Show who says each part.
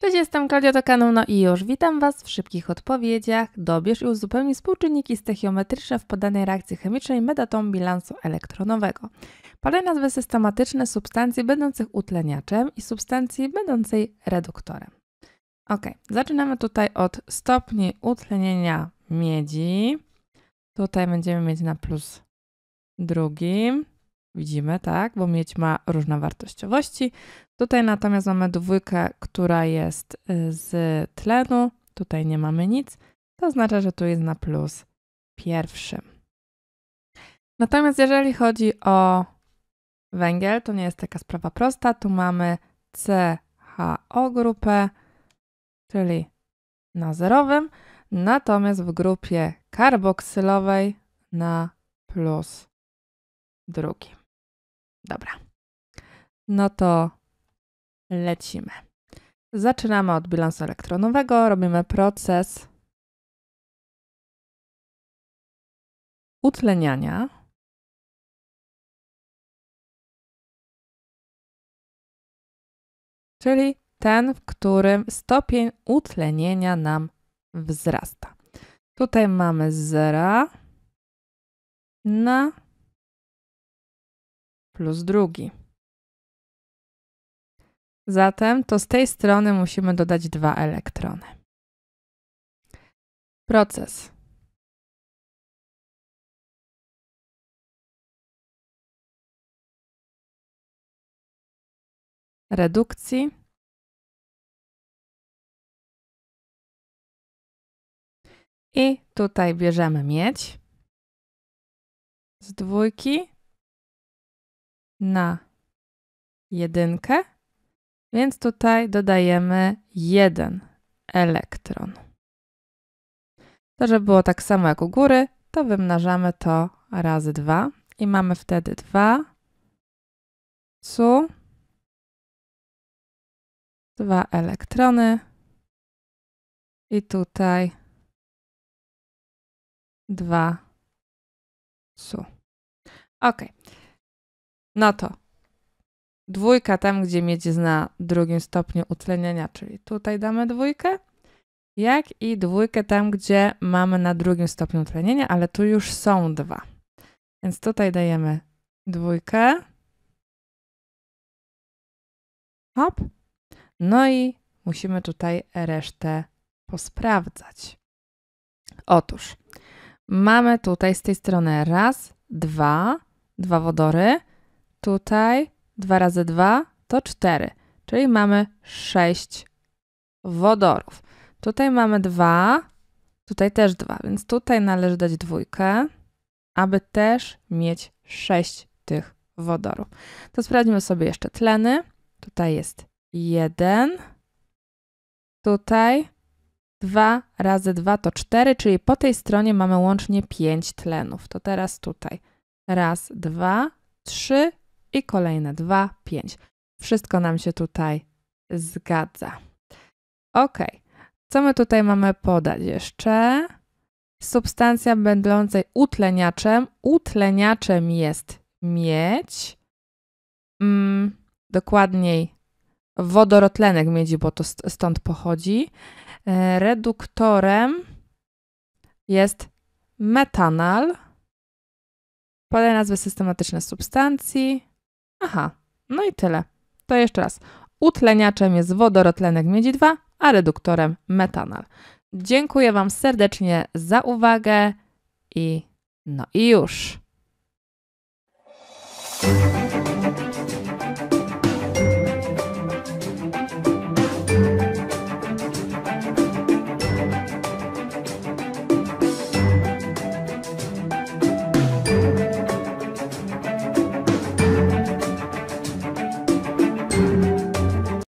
Speaker 1: Cześć, jestem Klaudia Tokaną, no i już witam Was w szybkich odpowiedziach. Dobierz i uzupełnij współczynniki stechiometryczne w podanej reakcji chemicznej metodą bilansu elektronowego. Podaj nazwy systematyczne substancji będących utleniaczem i substancji będącej reduktorem. Ok, zaczynamy tutaj od stopni utlenienia miedzi. Tutaj będziemy mieć na plus drugim widzimy, tak, bo mieć ma różne wartościowości. Tutaj natomiast mamy dwójkę, która jest y, z tlenu, tutaj nie mamy nic, to oznacza, że tu jest na plus pierwszym. Natomiast jeżeli chodzi o węgiel, to nie jest taka sprawa prosta, tu mamy CHO grupę, czyli na zerowym, natomiast w grupie
Speaker 2: karboksylowej na plus drugi. Dobra. No to lecimy. Zaczynamy od bilansu elektronowego, robimy proces utleniania. Czyli ten, w którym
Speaker 1: stopień utlenienia nam wzrasta. Tutaj mamy
Speaker 2: 0 na plus drugi. Zatem to z tej strony musimy dodać dwa elektrony. Proces. Redukcji. I tutaj bierzemy miedź z dwójki na jedynkę, więc tutaj dodajemy
Speaker 1: jeden elektron. To, żeby było tak samo jak u góry, to wymnażamy to razy 2 i mamy wtedy 2
Speaker 2: cu, 2 elektrony i tutaj 2 cu. Ok,
Speaker 1: no to dwójka tam, gdzie miedź na drugim stopniu utlenienia, czyli tutaj damy dwójkę, jak i dwójkę tam, gdzie mamy na drugim stopniu utlenienia, ale tu już są dwa. Więc tutaj dajemy dwójkę.
Speaker 2: Hop. No i musimy tutaj resztę posprawdzać. Otóż
Speaker 1: mamy tutaj z tej strony raz, dwa, dwa wodory, Tutaj 2 razy 2 to 4, czyli mamy 6 wodorów. Tutaj mamy 2, tutaj też 2, więc tutaj należy dać dwójkę, aby też mieć 6 tych wodorów. To sprawdźmy sobie jeszcze tleny. Tutaj jest 1, tutaj 2 razy 2 to 4, czyli po tej stronie mamy łącznie 5 tlenów. To teraz tutaj. Raz, dwa, trzy, i kolejne 2, 5. Wszystko nam się tutaj zgadza. Ok, co my tutaj mamy podać jeszcze? Substancja będącej utleniaczem. Utleniaczem jest miedź. Mm, dokładniej wodorotlenek miedzi, bo to stąd pochodzi. E, reduktorem jest metanal. Podaj nazwy systematyczne substancji. Aha, no i tyle. To jeszcze raz. Utleniaczem jest wodorotlenek miedzi 2, a reduktorem metanal. Dziękuję Wam serdecznie za uwagę i no i już.